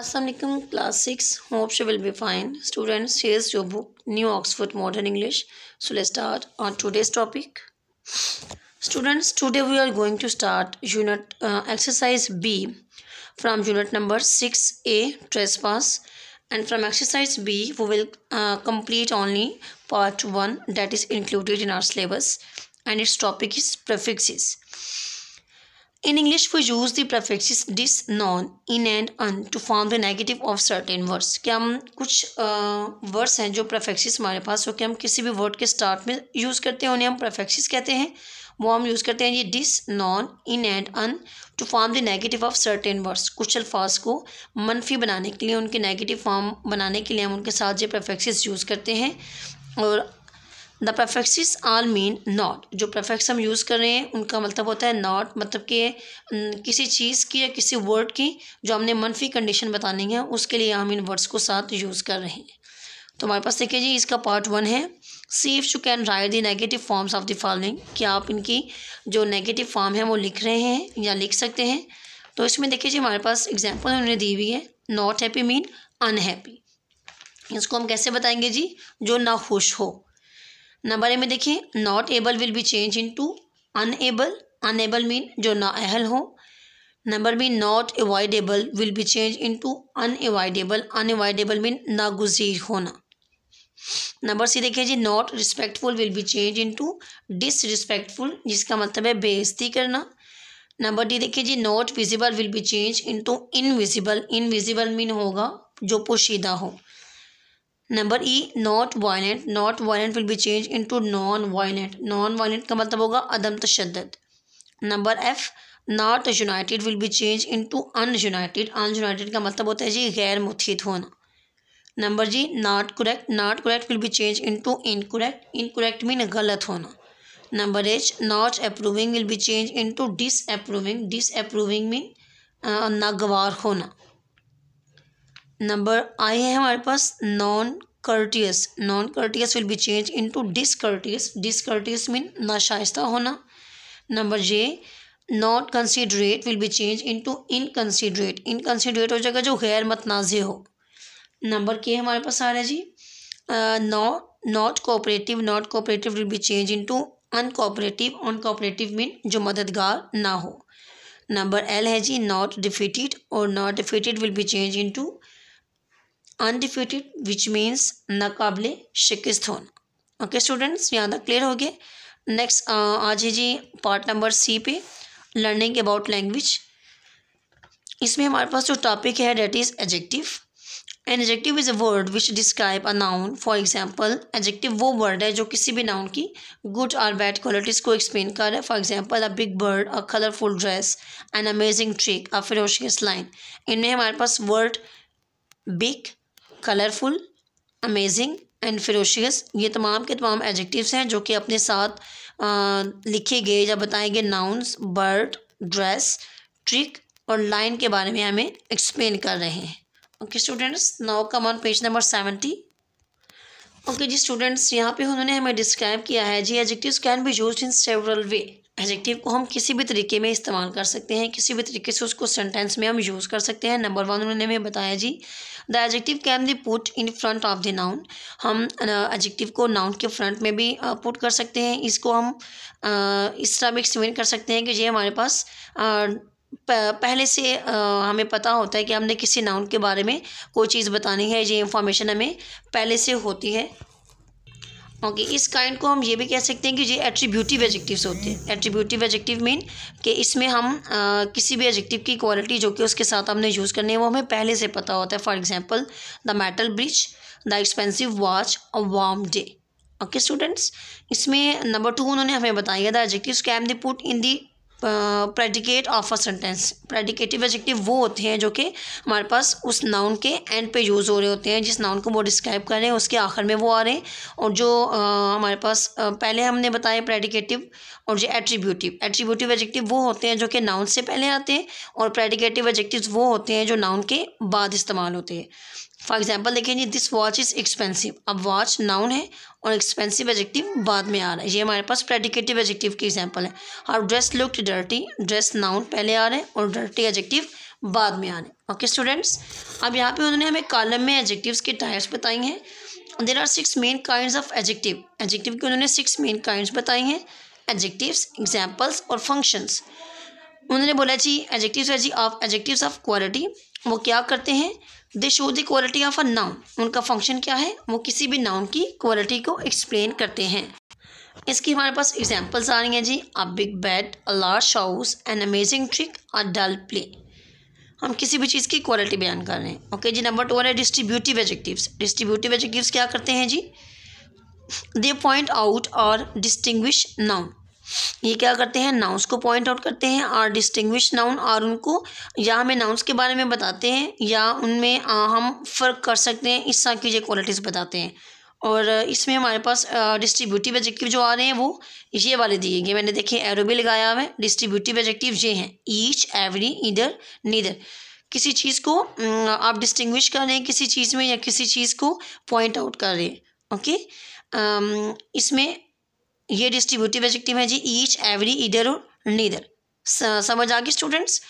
Assalamualaikum class 6 hope you will be fine students here's your book new oxford modern english so let's start on today's topic students today we are going to start unit uh, exercise b from unit number 6a trespass and from exercise b we will uh, complete only part 1 that is included in our syllabus and its topic is prefixes In English, we use the prefixes dis, non, in and un to form the negative of certain words. कि हम कुछ words हैं जो प्रफेक्सिस हमारे पास हो कि हम किसी भी वर्ड के स्टार्ट में यूज़ करते हैं उन्हें हम प्रफेक्सिस कहते हैं वो हम यूज़ करते हैं ये dis non in and un to form the negative of certain words कुछ अल्फाज को मनफी बनाने के लिए उनके नेगेटिव फॉर्म बनाने के लिए हम उनके साथ ये प्रफेक्सिस यूज़ करते हैं और the prefixes all mean not जो प्रफेक्स हम यूज़ कर रहे हैं उनका मतलब होता है नॉट मतलब कि किसी चीज़ की या किसी वर्ड की जो हमने मनफी कंडीशन बतानी है उसके लिए हम इन वर्ड्स को साथ यूज़ कर रहे हैं तो हमारे पास देखिए जी इसका पार्ट वन है see if you can write the negative forms of the following क्या आप इनकी जो नेगेटिव फॉर्म है वो लिख रहे हैं या लिख सकते हैं तो इसमें देखिए जी हमारे पास एग्जाम्पल उन्होंने दी हुई है नॉट हैप्पी मीन अनहैप्पी इसको हम कैसे बताएंगे जी जो ना खुश हो नंबर ए में देखिए not able will be change into unable unable mean जो ना अहल हो number B not avoidable will be change into un unavoidable mean नागुजीर होना नंबर सी देखिए जी not respectful will be change into disrespectful जिसका मतलब है बेइज्जती करना नंबर डी देखिए जी not visible will be change into invisible invisible mean होगा जो पोशीदा हो number E not violent not violent will be change into non violent non violent का मतलब होगा अदम तशद number F not united will be change into ununited ununited का मतलब होता है जी गैर मुथित होना number G not correct not correct will be change into incorrect incorrect mean गलत होना number H not approving will be change to disapproving disapproving mean नागवार होना नंबर आई है हमारे पास non courteous non courteous will be change into discourteous discourteous mean नाशाइस्ता होना number J not considerate will be change into inconsiderate inconsiderate हो जाएगा जो गैर मतनाजे हो नंबर के हमारे पास आ रहा है जी not not cooperative not cooperative will be change into uncooperative uncooperative mean जो मददगार ना हो नंबर एल है जी नॉट डिफिटेड और not defeated will be change to undefeated which means नाकबले शिकस्त होना ओके स्टूडेंट्स यहाँ तक क्लियर हो गए नेक्स्ट आज है जी पार्ट नंबर सी पे लर्निंग अबाउट लैंग्वेज इसमें हमारे पास जो टॉपिक है that is adjective an adjective is a word which describe a noun for example adjective वो वर्ड है जो किसी भी नाउन की गुड और बैड क्वालिटीज़ को एक्सप्लेन कर रहा है for example a big bird a colourful dress an amazing trick a ferocious lion इनमें हमारे पास word big colourful amazing and ferocious ये तमाम के तमाम एडजेक्टिव्स हैं जो कि अपने साथ आ, लिखे गए या बताए गए नाउन्स बर्ड ड्रेस ट्रिक और लाइन के बारे में हमें एक्सप्लेन कर रहे हैं okay students now come on page number seventy okay जी स्टूडेंट्स यहाँ पे उन्होंने हमें डिस्क्राइब किया है जी adjective can be use in several way adjective को हम किसी भी तरीके में इस्तेमाल कर सकते हैं किसी भी तरीके से उसको सेंटेंस में हम यूज़ कर सकते हैं नंबर वन उन्होंने हमें बताया जी the adjective can be put in front of the noun हम एजेक्टिव को नाउन के फ्रंट में भी पुट कर सकते हैं इसको हम इस तरह भी एक्सप्लेन कर सकते हैं कि ये हमारे पास पहले से हमें पता होता है कि हमने किसी नाउन के बारे में कोई चीज़ बतानी है ये इंफॉर्मेशन हमें पहले से होती है ओके इस काइंड को हम ये भी कह सकते हैं कि ये एट्रीब्यूटिव एजेक्टिव होते हैं एट्रीब्यूटिव एजेक्टिव मीन कि इसमें हम आ, किसी भी एजेक्टिव की क्वालिटी जो कि उसके साथ हमने यूज़ करनी है वो हमें पहले से पता होता है for example the metal bridge the expensive watch a warm day okay students इसमें नंबर टू उन्होंने हमें बताया the adjective can they put in the predicate of a sentence predicative adjective वो होते हैं जो कि हमारे पास उस नाउन के एंड पे यूज़ हो रहे होते हैं जिस नाउन को वो डिस्क्राइब कर रहे हैं उसके आखिर में वो आ रहे हैं और जो आ, हमारे पास आ, पहले हमने बताए प्रेडिकेटिव और जो एट्रीब्यूटिव एट्रीब्यूटिव एडजेक्टिव वो होते हैं जो कि नाउन से पहले आते हैं और प्रेडिकेटिव एडजेक्टिव वो होते हैं जो नाउन के बाद इस्तेमाल होते हैं फॉर एग्जाम्पल देखें जी दिस वॉच इज़ एक्सपेंसिव अब वॉच नाउन है और एक्सपेंसिव एजेक्टिव बाद में आ रहा है ये हमारे पास प्रेडिकेटिव एजेक्टिव की एग्जाम्पल है और dress looked dirty dress noun पहले आ रहे हैं और डर्टी एजेक्टिव बाद में आ रहे हैं ओके स्टूडेंट्स अब यहाँ पे उन्होंने हमें कॉलम में एजेक्टिव्स के टाइप्स बताई हैं there are six main kind of adjective adjective के उन्होंने सिक्स मेन काइंड बताई हैं एजेक्टिव्स एग्जाम्पल्स और फंक्शंस उन्होंने बोला जी एजेक्टिव्स है जी ऑफ एजेक्टिव्स ऑफ क्वालिटी वो क्या करते हैं they show the quality of a noun उनका फंक्शन क्या है वो किसी भी नाउन की क्वालिटी को एक्सप्लेन करते हैं इसकी हमारे पास एग्जाम्पल्स आ रही हैं जी a big bed a large house an amazing trick a dull play हम किसी भी चीज़ की क्वालिटी बयान कर रहे हैं ओके जी नंबर टू है डिस्ट्रीब्यूटिव एजेक्टिव्स डिस्ट्रीब्यूटिव एजेक्टिव्स क्या करते हैं जी दे पॉइंट आउट और डिस्टिंग्विश नाउन ये क्या करते हैं नाउंस को पॉइंट आउट करते हैं और डिस्टिंग्विश नाउन और उनको या हमें नाउंस के बारे में बताते हैं या उनमें हम फ़र्क कर सकते हैं इस तरह की जो क्वालिटीज़ बताते हैं और इसमें हमारे पास डिस्ट्रीब्यूटिव एजेक्टिव जो आ रहे हैं वो ये वाले दिए गए मैंने देखे एरो भी लगाया हुआ है डिस्ट्रीब्यूटिव एजेक्टिव ये हैं ईच एवरी इधर नीदर किसी चीज़ को आप डिस्टिंग्विश कर रहे हैं किसी चीज़ में या किसी चीज़ को पॉइंट आउट कर रहे हैं ओके इसमें ये डिस्ट्रीब्यूटिव एडजेक्टिव है जी ईच एवरी इधर और नीदर समझ आ गई स्टूडेंट्स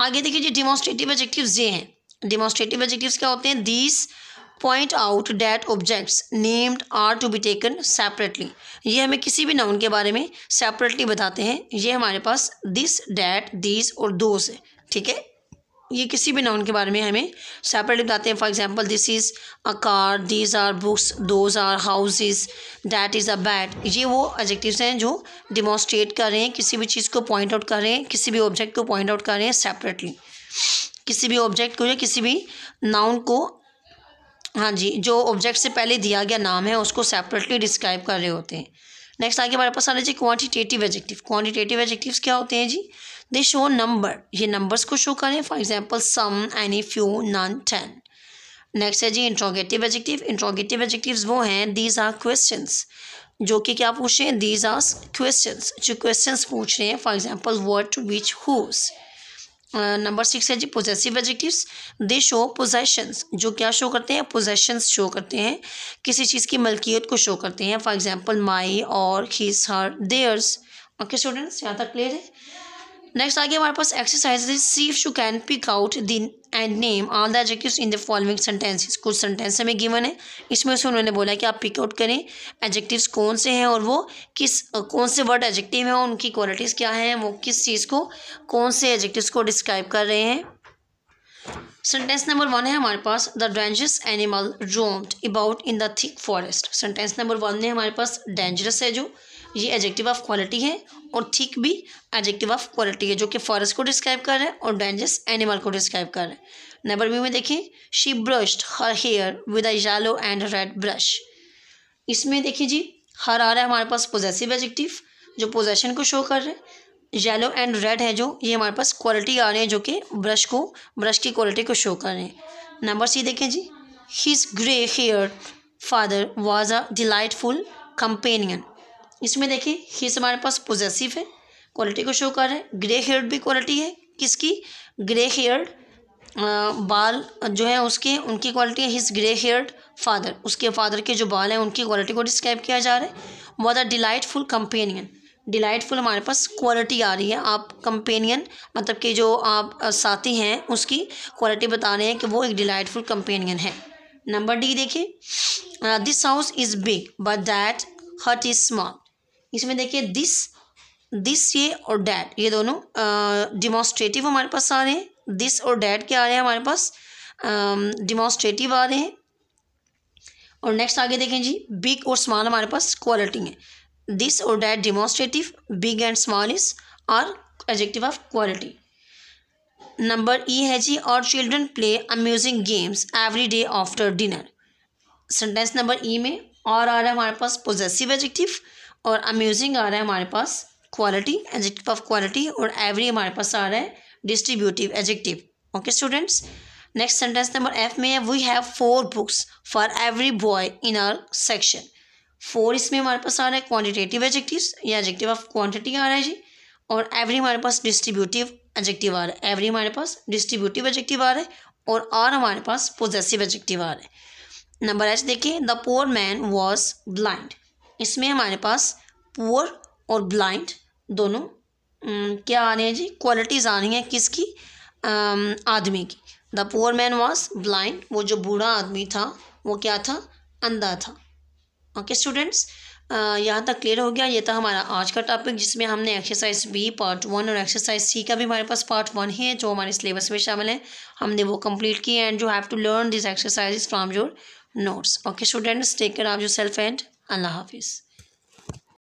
आगे देखिए जी डिमॉन्स्ट्रेटिव एजेक्टिव ये हैं डिमॉन्स्ट्रेटिव एजेक्टिव क्या होते हैं these point out that objects named are to be taken separately ये हमें किसी भी नाउन के बारे में सेपरेटली बताते हैं ये हमारे पास दिस डैट दीज और दोज है ठीक है ये किसी भी नाउन के बारे में हमें सेपरेटली बताते हैं for example this is a car these are books those are houses that is a bat ये वो एडजेक्टिव्स हैं जो डिमॉन्स्ट्रेट कर रहे हैं किसी भी चीज़ को पॉइंट आउट कर रहे हैं किसी भी ऑब्जेक्ट को पॉइंट आउट कर रहे हैं सेपरेटली किसी भी ऑब्जेक्ट को या किसी भी नाउन को हाँ जी जो ऑब्जेक्ट से पहले दिया गया नाम है उसको सेपरेटली डिस्क्राइब कर रहे होते हैं नेक्स्ट आगे हमारे पास आ रहा है जी क्वांटिटेटिव एजेक्टिव क्वांटिटेटिव एजेक्टिव्स क्या होते हैं जी दे शो नंबर ये नंबर्स को शो करें for example some any few none ten next है जी इंट्रोगेटिव एजेक्टिव इंट्रोगेटिव एजेक्टिव वो हैं दीज आर क्वेश्चन जो कि क्या पूछ रहे हैं दीज आर क्वेश्चन जो क्वेश्चन पूछ रहे हैं for example what which whose number six है जी possessive adjectives they show possessions जो क्या शो करते हैं पोजेशंस शो करते हैं किसी चीज़ की मलकियत को शो करते हैं फॉर एग्जांपल माई और his her theirs okay students यहाँ तक क्लियर है नेक्स्ट आगे हमारे पास एक्सरसाइज सीफ शू you can pick out then and name all the adjectives in the following sentences कुछ सेंटेंस हमें गिवन है इसमें से उन्होंने बोला कि आप पिक आउट करें एडजेक्टिव्स कौन से हैं और वो किस कौन से वर्ड एडजेक्टिव हैं और उनकी क्वालिटीज़ क्या हैं वो किस चीज़ को कौन से एडजेक्टिव्स को डिस्क्राइब कर रहे हैं सेंटेंस नंबर वन है हमारे पास the dangerous animal roamed about in the thick forest sentence number one में हमारे पास डेंजरस है जो ये एजेक्टिव ऑफ क्वालिटी है और थिक भी एजेक्टिव ऑफ क्वालिटी है जो कि फॉरेस्ट को डिस्क्राइब कर रहा है और डेंजरस एनिमल को डिस्क्राइब कर रहा है नंबर बी में देखें she brushed her hair with a yellow and red brush इसमें देखिए जी हर आ रहा है हमारे पास पोजेसिव एजेक्टिव जो पोजेशन को शो कर रहे हैं येलो एंड रेड है जो ये हमारे पास क्वालिटी आ रहे हैं जो कि ब्रश को ब्रश की क्वालिटी को शो कर रहे हैं नंबर सी देखें जी his grey hair father was a delightful companion इसमें देखिए हिज हमारे पास पोजेसिव है क्वालिटी को शो कर रहे हैं ग्रे हेयर्ड भी क्वालिटी है किसकी ग्रे हेयर्ड बाल जो है उसके उनकी क्वालिटी है हिज ग्रे हेयर्ड फादर उसके फादर के जो बाल हैं उनकी क्वालिटी को डिस्क्राइब किया जा रहा है was a delightful companion delightful हमारे पास क्वालिटी आ रही है आप कंपेनियन मतलब कि जो आप साथी हैं उसकी क्वालिटी बता रहे हैं कि वो एक डिलाइटफुल कंपेनियन है नंबर डी देखिए this house is big but that hut is small इसमें देखिए दिस दिस ये और डैट ये दोनों डिमॉन्स्ट्रेटिव हमारे पास आ रहे हैं दिस और डैट क्या आ रहे हैं हमारे पास डिमॉन्स्ट्रेटिव आ रहे हैं और नेक्स्ट आगे देखें जी बिग और स्मॉल हमारे पास क्वालिटी है दिस और that demonstrative big and small is are adjective of quality number E है जी our children play amusing games every day after dinner sentence number E में और आ रहा है हमारे पास पोजेसिव एजेक्टिव और अम्यूजिंग आ रहा है हमारे पास क्वालिटी एजेक्टिव ऑफ क्वालिटी और एवरी हमारे पास आ रहा है distributive adjective okay students next sentence number F में है we have four books for every boy in our section four इसमें हमारे पास आ रहा है क्वान्टिटेटिव एजेक्टिव या एजेक्टिव ऑफ क्वान्टिटी आ रहा है जी और एवरी हमारे पास डिस्ट्रीब्यूटिव एजेक्टिव आ रहा है एवरी हमारे पास डिस्ट्रीब्यूटिव एजेक्टिव आ रहा है और आर हमारे पास पोजेसिव एजेक्टिव आ रहा है नंबर एच देखिए the poor man was blind इसमें हमारे पास पुअर और ब्लाइंड दोनों क्या आ रहे हैं जी क्वालिटीज़ आ रही हैं किसकी आदमी की the poor man was blind वो जो बूढ़ा आदमी था वो क्या था अंधा था ओके स्टूडेंट्स यहाँ तक क्लियर हो गया ये था हमारा आज का टॉपिक जिसमें हमने एक्सरसाइज बी पार्ट वन और एक्सरसाइज सी का भी हमारे पास पार्ट वन है जो हमारे सिलेबस में शामिल है हमने वो कंप्लीट किए and you have to learn this exercise from your notes okay students take care of your self and अल्लाह हाफिज़